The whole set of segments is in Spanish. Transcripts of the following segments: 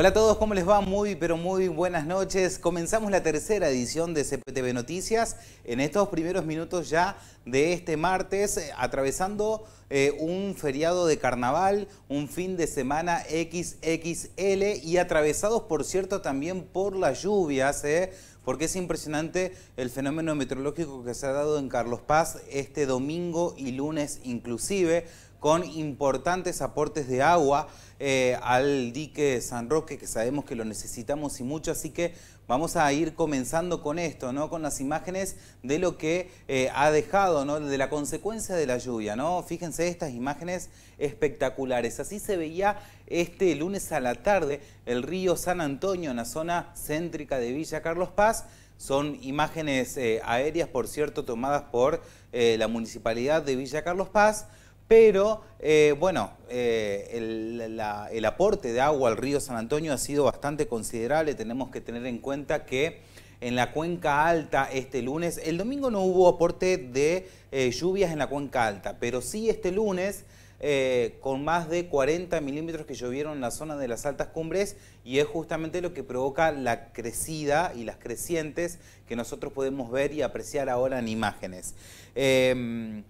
Hola a todos, ¿cómo les va? Muy, pero muy buenas noches. Comenzamos la tercera edición de CPTV Noticias en estos primeros minutos ya de este martes, eh, atravesando eh, un feriado de carnaval, un fin de semana XXL y atravesados, por cierto, también por las lluvias. ¿eh? porque es impresionante el fenómeno meteorológico que se ha dado en Carlos Paz este domingo y lunes inclusive, con importantes aportes de agua eh, al dique San Roque, que sabemos que lo necesitamos y mucho, así que vamos a ir comenzando con esto, ¿no? con las imágenes de lo que eh, ha dejado, ¿no? de la consecuencia de la lluvia. ¿no? Fíjense estas imágenes espectaculares. Así se veía este lunes a la tarde el río San Antonio en la zona céntrica de Villa Carlos Paz. Son imágenes eh, aéreas, por cierto, tomadas por la Municipalidad de Villa Carlos Paz pero eh, bueno, eh, el, aporte de agua al río San Antonio ha sido bastante considerable, tenemos que tener en cuenta que en la cuenca alta este lunes, el domingo no hubo aporte de eh, lluvias en la cuenca alta, pero sí este lunes... con más de 40 milímetros que llovieron en la zona de las altas cumbres y es justamente lo que provoca la crecida y las crecientes que nosotros podemos ver y apreciar ahora en imágenes. Em,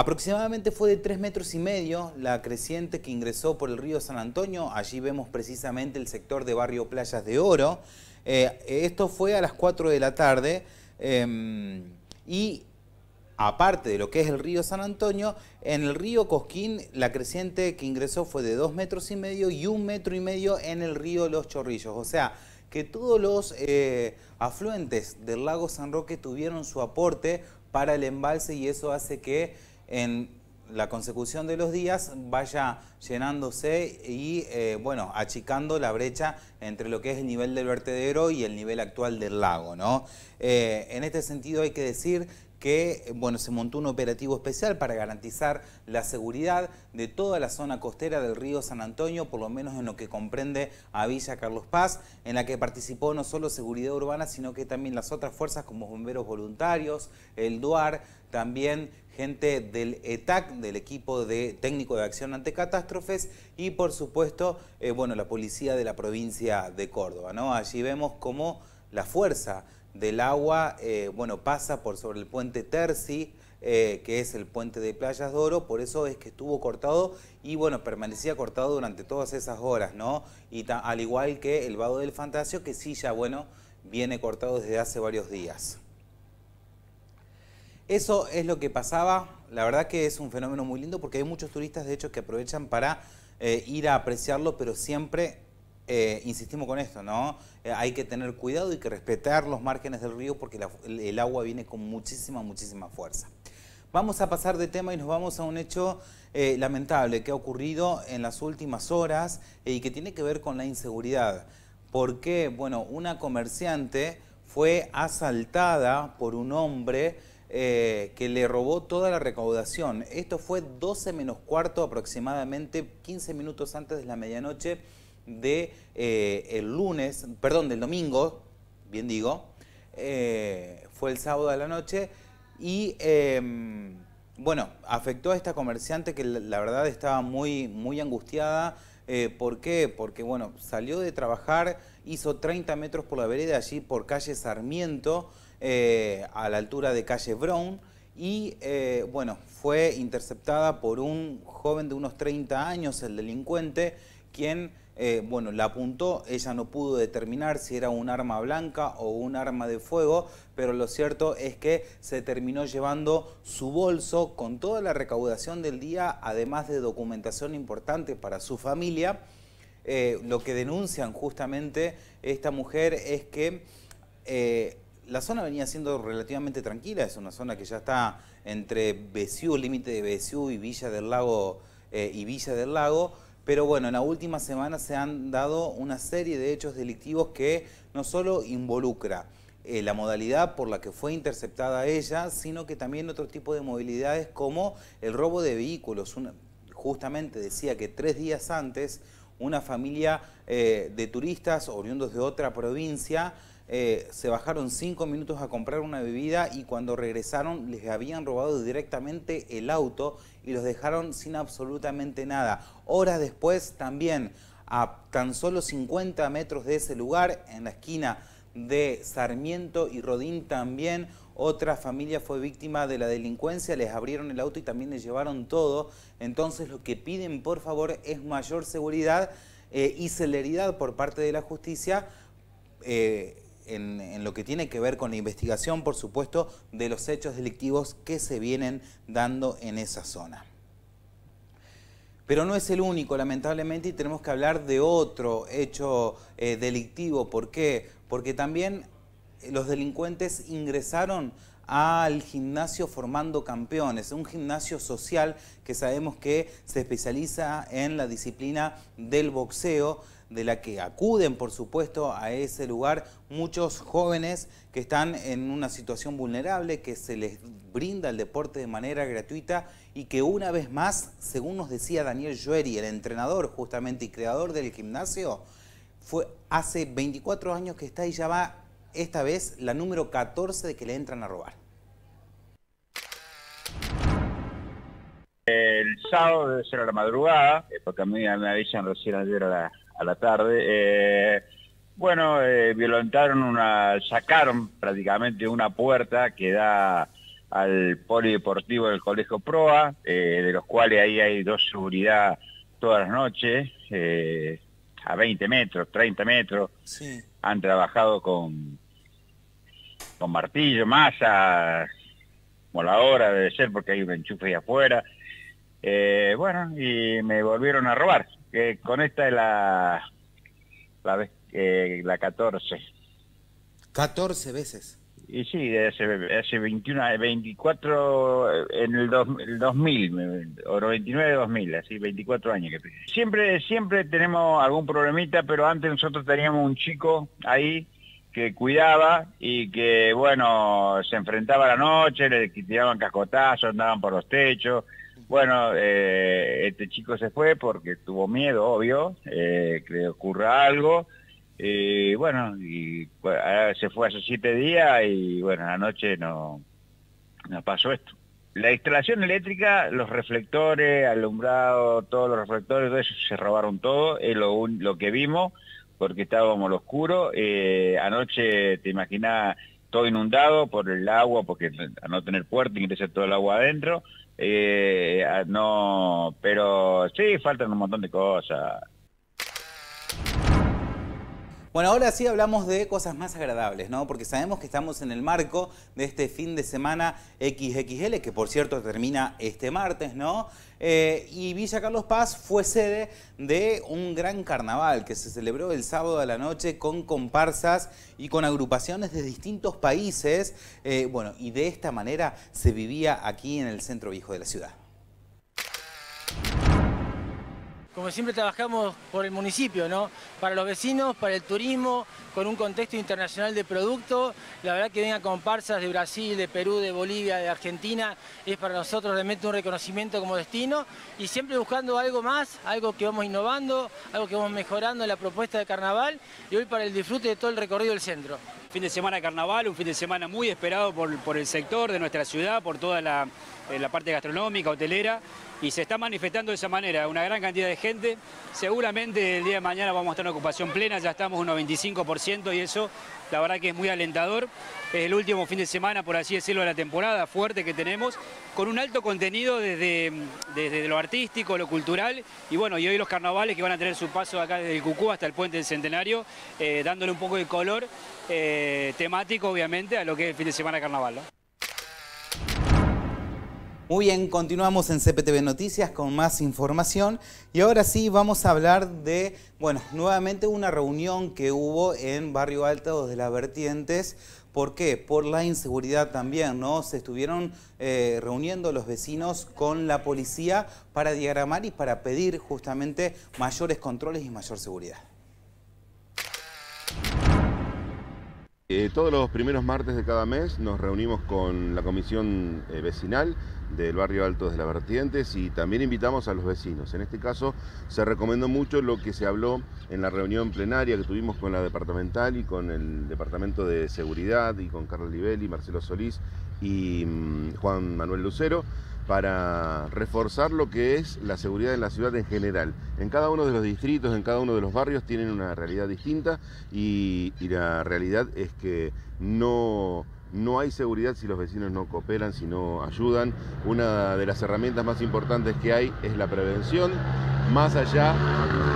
Aproximadamente fue de 3 metros y medio la creciente que ingresó por el río San Antonio. Allí vemos precisamente el sector de barrio Playas de Oro. Eh, esto fue a las 4 de la tarde em, y aparte de lo que es el río San Antonio, en el río Cosquín la creciente que ingresó fue de 2 metros y medio y un metro y medio en el río Los Chorrillos. O sea, que todos los eh, afluentes del lago San Roque tuvieron su aporte para el embalse y eso hace que en la consecución de los días vaya llenándose y eh, bueno, achicando la brecha entre lo que es el nivel del vertedero y el nivel actual del lago. ¿no? Eh, en este sentido hay que decir que eh, bueno, se montó un operativo especial para garantizar la seguridad de toda la zona costera del río San Antonio, por lo menos en lo que comprende a Villa Carlos Paz, en la que participó no solo Seguridad Urbana, sino que también las otras fuerzas como bomberos voluntarios, el DUAR, también gente del ETAC, del equipo de técnico de acción ante catástrofes, y por supuesto, eh, bueno, la policía de la provincia de Córdoba. ¿no? Allí vemos cómo la fuerza del agua, eh, bueno, pasa por sobre el puente Terci, eh, que es el puente de Playas de Oro, por eso es que estuvo cortado y bueno, permanecía cortado durante todas esas horas, ¿no? Y al igual que el vado del Fantasio, que sí ya, bueno, viene cortado desde hace varios días. Eso es lo que pasaba, la verdad que es un fenómeno muy lindo porque hay muchos turistas de hecho que aprovechan para eh, ir a apreciarlo, pero siempre eh, insistimos con esto, ¿no? Eh, hay que tener cuidado y que respetar los márgenes del río porque el, agua viene con muchísima, muchísima fuerza. Vamos a pasar de tema y nos vamos a un hecho eh, lamentable que ha ocurrido en las últimas horas y que tiene que ver con la inseguridad. Porque, bueno, una comerciante fue asaltada por un hombre que le robó toda la recaudación. Esto fue 12 menos cuarto aproximadamente, 15 minutos antes de la medianoche de, eh, el lunes, perdón, del domingo, bien digo, eh, fue el sábado de la noche y em, bueno, afectó a esta comerciante que la, verdad estaba muy, muy angustiada. Eh, ¿Por qué? Porque bueno, salió de trabajar, hizo 30 metros por la vereda allí por calle Sarmiento, a la altura de calle Brown, y bueno, fue interceptada por un joven de unos 30 años, el delincuente, quien eh, bueno, la apuntó, ella no pudo determinar si era un arma blanca o un arma de fuego, pero lo cierto es que se terminó llevando su bolso con toda la recaudación del día, además de documentación importante para su familia. Eh, lo que denuncian justamente esta mujer es que eh, la zona venía siendo relativamente tranquila, es una zona que ya está entre Besiú, límite de Besiú y Villa del Lago, y Villa del Lago, pero bueno, en la última semana se han dado una serie de hechos delictivos que no solo involucra eh, la modalidad por la que fue interceptada ella, sino que también otro tipo de movilidades como el robo de vehículos. justamente decía que tres días antes una familia eh, de turistas oriundos de otra provincia eh, se bajaron cinco minutos a comprar una bebida y cuando regresaron les habían robado directamente el auto y los dejaron sin absolutamente nada. Horas después también, a tan solo 50 metros de ese lugar, en la esquina de Sarmiento y Rodín también, otra familia fue víctima de la delincuencia, les abrieron el auto y también les llevaron todo. Entonces lo que piden por favor es mayor seguridad eh, y celeridad por parte de la justicia. Eh, en, lo que tiene que ver con la investigación, por supuesto, de los hechos delictivos que se vienen dando en esa zona. Pero no es el único, lamentablemente, y tenemos que hablar de otro hecho eh, delictivo. ¿Por qué? Porque también los delincuentes ingresaron al gimnasio Formando Campeones, un gimnasio social que sabemos que se especializa en la disciplina del boxeo de la que acuden, por supuesto, a ese lugar muchos jóvenes que están en una situación vulnerable, que se les brinda el deporte de manera gratuita y que una vez más, según nos decía Daniel Llueri, el entrenador justamente y creador del gimnasio, fue hace 24 años que está y ya va esta vez la número 14 de que le entran a robar. El sábado debe ser a la madrugada, porque a mí me avisan recién ayer a, la, a la tarde, eh, bueno, eh, violentaron una, sacaron prácticamente una puerta que da al polideportivo del Colegio Proa, eh, de los cuales ahí hay dos seguridad todas las noches, a 20 metros, 30 metros. Han trabajado con, con martillo, masa, moladora la hora debe ser, porque hay un enchufe ahí afuera. Eh, bueno, y me volvieron a robar. que con esta es la, la, vez, 14. Eh, 14 veces. Y sí, hace, hace 21, 24, en el, dos, 2000, o 99, 2000, así 24 años que Siempre, siempre tenemos algún problemita, pero antes nosotros teníamos un chico ahí que cuidaba y que, bueno, se enfrentaba a la noche, le tiraban cascotazos, andaban por los techos, bueno, eh, este chico se fue porque tuvo miedo, obvio, eh, que le ocurra algo. Eh, bueno, y bueno, ah, se fue hace siete días y bueno, anoche no, pasó esto. La instalación eléctrica, los reflectores, alumbrado, todos los reflectores, se robaron todo, es lo, lo que vimos porque estábamos al oscuro. anoche, te imaginas todo inundado por el agua, porque a no tener puerta ingresa todo el agua adentro. Eh, no, pero sí, faltan un montón de cosas. Bueno, ahora sí hablamos de cosas más agradables, ¿no? Porque sabemos que estamos en el marco de este fin de semana XXL, que por cierto termina este martes, ¿no? Eh, y Villa Carlos Paz fue sede de un gran carnaval que se celebró el sábado a la noche con comparsas y con agrupaciones de distintos países. Eh, bueno, y de esta manera se vivía aquí en el centro viejo de la ciudad. como siempre trabajamos por el municipio, ¿no? Para los vecinos, para el turismo, con un contexto internacional de producto. La verdad que vengan comparsas de Brasil, de Perú, de Bolivia, de Argentina, es para nosotros realmente un reconocimiento como destino y siempre buscando algo más, algo que vamos innovando, algo que vamos mejorando en la propuesta de carnaval y hoy para el disfrute de todo el recorrido del centro. Fin de semana de carnaval, un fin de semana muy esperado por, por el sector de nuestra ciudad, por toda la, eh, la parte gastronómica, hotelera y se está manifestando de esa manera una gran cantidad de gente. Seguramente el día de mañana vamos a estar en ocupación plena, ya estamos un 95% y eso la verdad que es muy alentador. Es el último fin de semana, por así decirlo, de la temporada fuerte que tenemos, con un alto contenido desde, desde lo artístico, lo cultural y bueno, y hoy los carnavales que van a tener su paso acá desde el Cucú hasta el Puente del Centenario, eh, dándole un poco de color eh, temático obviamente a lo que es el fin de semana carnaval. Muy bien, continuamos en CPTV Noticias con más información y ahora sí vamos a hablar de, bueno, nuevamente una reunión que hubo en Barrio Alto de las Vertientes. ¿Por qué? Por la inseguridad también, ¿no? Se estuvieron eh, reuniendo los vecinos con la policía para diagramar y para pedir justamente mayores controles y mayor seguridad. Eh, todos los primeros martes de cada mes nos reunimos con la comisión eh, vecinal del barrio Alto de las Vertientes y también invitamos a los vecinos. En este caso se recomendó mucho lo que se habló en la reunión plenaria que tuvimos con la departamental y con el Departamento de Seguridad y con Carlos Libelli, Marcelo Solís y mm, Juan Manuel Lucero para reforzar lo que es la seguridad en la ciudad en general. En cada uno de los distritos, en cada uno de los barrios tienen una realidad distinta y la realidad es que no no hay seguridad si los vecinos no cooperan, si no ayudan. Una de las herramientas más importantes que hay es la prevención, más allá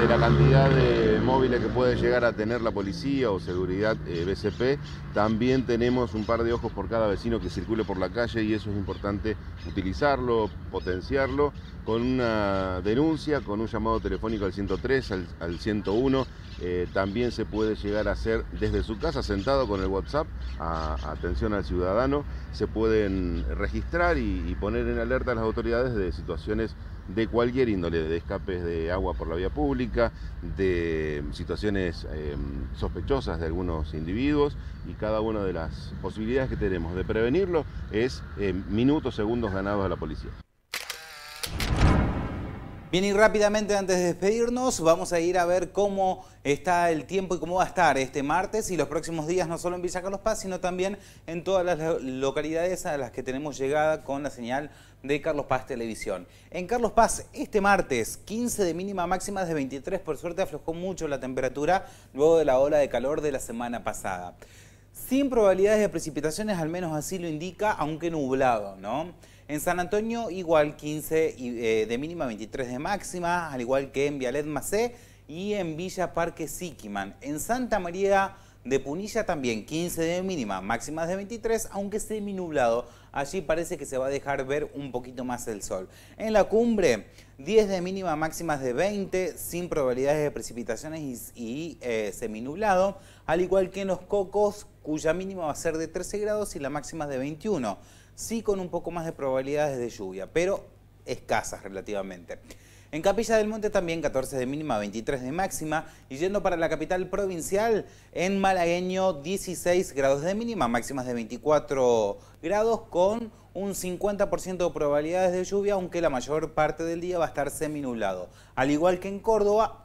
de la cantidad de móviles que puede llegar a tener la policía o seguridad eh, BCP, también tenemos un par de ojos por cada vecino que circule por la calle y eso es importante utilizarlo, potenciarlo, con una denuncia, con un llamado telefónico al 103, al 101 eh, también se puede llegar a hacer desde su casa, sentado con el WhatsApp, a, atención al ciudadano, se pueden registrar y, poner en alerta a las autoridades de situaciones de cualquier índole, de escapes de agua por la vía pública, de situaciones em, sospechosas de algunos individuos y cada una de las posibilidades que tenemos de prevenirlo es em, minutos, segundos ganados a la policía. Bien, y rápidamente antes de despedirnos, vamos a ir a ver cómo está el tiempo y cómo va a estar este martes y los próximos días, no solo en Villa Carlos Paz, sino también en todas las localidades a las que tenemos llegada con la señal de Carlos Paz Televisión. En Carlos Paz, este martes, 15 de mínima máxima de 23, por suerte aflojó mucho la temperatura luego de la ola de calor de la semana pasada. Sin probabilidades de precipitaciones, al menos así lo indica, aunque nublado, ¿no? En San Antonio igual 15 eh, de mínima, 23 de máxima, al igual que en Vialet Macé y en Villa Parque Siquiman. En Santa María de Punilla también 15 de mínima, máximas de 23, aunque semi nublado. Allí parece que se va a dejar ver un poquito más el sol. En la cumbre 10 de mínima, máximas de 20, sin probabilidades de precipitaciones y, semi eh, nublado. seminublado, al igual que en los cocos, cuya mínima va a ser de 13 grados y la máxima de 21 sí con un poco más de probabilidades de lluvia, pero escasas relativamente. En Capilla del Monte también 14 de mínima, 23 de máxima. Y yendo para la capital provincial, en Malagueño 16 grados de mínima, máximas de 24 grados con un 50% de probabilidades de lluvia, aunque la mayor parte del día va a estar seminulado. Al igual que en Córdoba,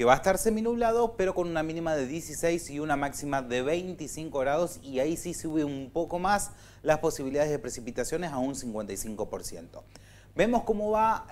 que va a estar seminublado, pero con una mínima de 16 y una máxima de 25 grados, y ahí sí sube un poco más las posibilidades de precipitaciones a un 55%. Vemos cómo va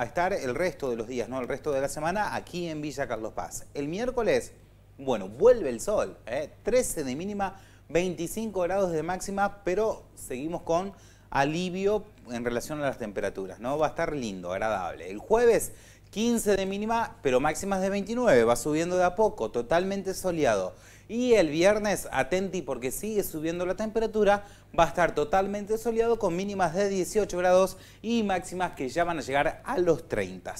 a, estar el resto de los días, ¿no? el resto de la semana, aquí en Villa Carlos Paz. El miércoles, bueno, vuelve el sol, 13 ¿eh? de mínima, 25 grados de máxima, pero seguimos con alivio en relación a las temperaturas, ¿no? Va a estar lindo, agradable. El jueves 15 de mínima, pero máximas de 29, va subiendo de a poco, totalmente soleado. Y el viernes, atenti porque sigue subiendo la temperatura, va a estar totalmente soleado con mínimas de 18 grados y máximas que ya van a llegar a los 30.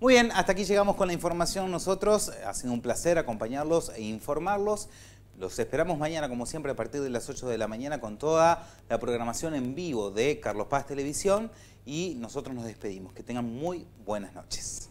Muy bien, hasta aquí llegamos con la información nosotros. Ha sido un placer acompañarlos e informarlos. Los esperamos mañana, como siempre, a partir de las 8 de la mañana con toda la programación en vivo de Carlos Paz Televisión y nosotros nos despedimos. Que tengan muy buenas noches.